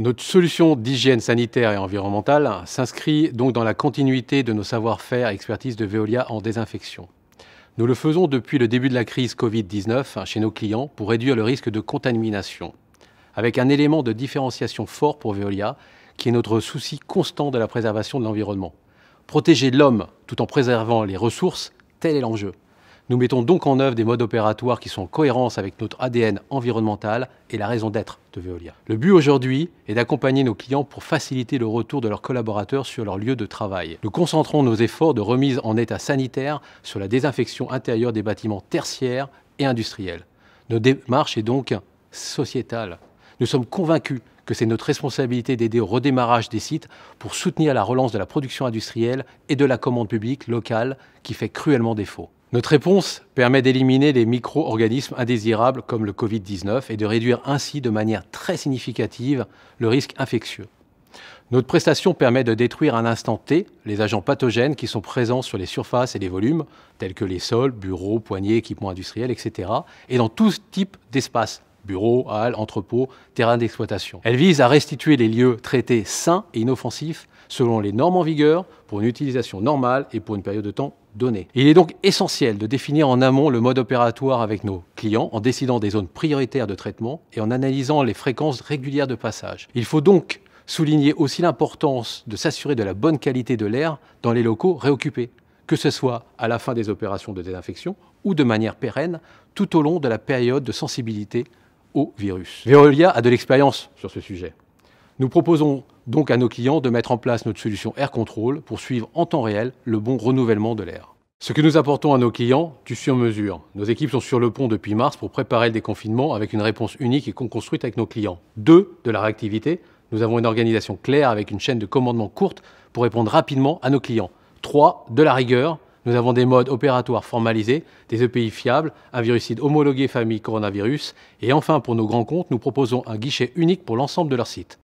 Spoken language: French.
Notre solution d'hygiène sanitaire et environnementale s'inscrit donc dans la continuité de nos savoir-faire et expertise de Veolia en désinfection. Nous le faisons depuis le début de la crise Covid-19 hein, chez nos clients pour réduire le risque de contamination, avec un élément de différenciation fort pour Veolia, qui est notre souci constant de la préservation de l'environnement. Protéger l'homme tout en préservant les ressources, tel est l'enjeu. Nous mettons donc en œuvre des modes opératoires qui sont en cohérence avec notre ADN environnemental et la raison d'être de Veolia. Le but aujourd'hui est d'accompagner nos clients pour faciliter le retour de leurs collaborateurs sur leur lieu de travail. Nous concentrons nos efforts de remise en état sanitaire sur la désinfection intérieure des bâtiments tertiaires et industriels. Notre démarche est donc sociétale. Nous sommes convaincus que c'est notre responsabilité d'aider au redémarrage des sites pour soutenir la relance de la production industrielle et de la commande publique locale qui fait cruellement défaut. Notre réponse permet d'éliminer les micro-organismes indésirables comme le Covid-19 et de réduire ainsi de manière très significative le risque infectieux. Notre prestation permet de détruire à l'instant T les agents pathogènes qui sont présents sur les surfaces et les volumes, tels que les sols, bureaux, poignées, équipements industriels, etc., et dans tout type d'espace, bureaux, halles, entrepôts, terrains d'exploitation. Elle vise à restituer les lieux traités sains et inoffensifs selon les normes en vigueur pour une utilisation normale et pour une période de temps donnée. Il est donc essentiel de définir en amont le mode opératoire avec nos clients en décidant des zones prioritaires de traitement et en analysant les fréquences régulières de passage. Il faut donc souligner aussi l'importance de s'assurer de la bonne qualité de l'air dans les locaux réoccupés, que ce soit à la fin des opérations de désinfection ou de manière pérenne tout au long de la période de sensibilité au virus. Veolia a de l'expérience sur ce sujet. Nous proposons donc à nos clients de mettre en place notre solution Air Control pour suivre en temps réel le bon renouvellement de l'air. Ce que nous apportons à nos clients, du sur-mesure. Nos équipes sont sur le pont depuis mars pour préparer le déconfinement avec une réponse unique et construite avec nos clients. Deux, de la réactivité. Nous avons une organisation claire avec une chaîne de commandement courte pour répondre rapidement à nos clients. Trois, de la rigueur. Nous avons des modes opératoires formalisés, des EPI fiables, un viruside homologué famille coronavirus, et enfin pour nos grands comptes, nous proposons un guichet unique pour l'ensemble de leur site.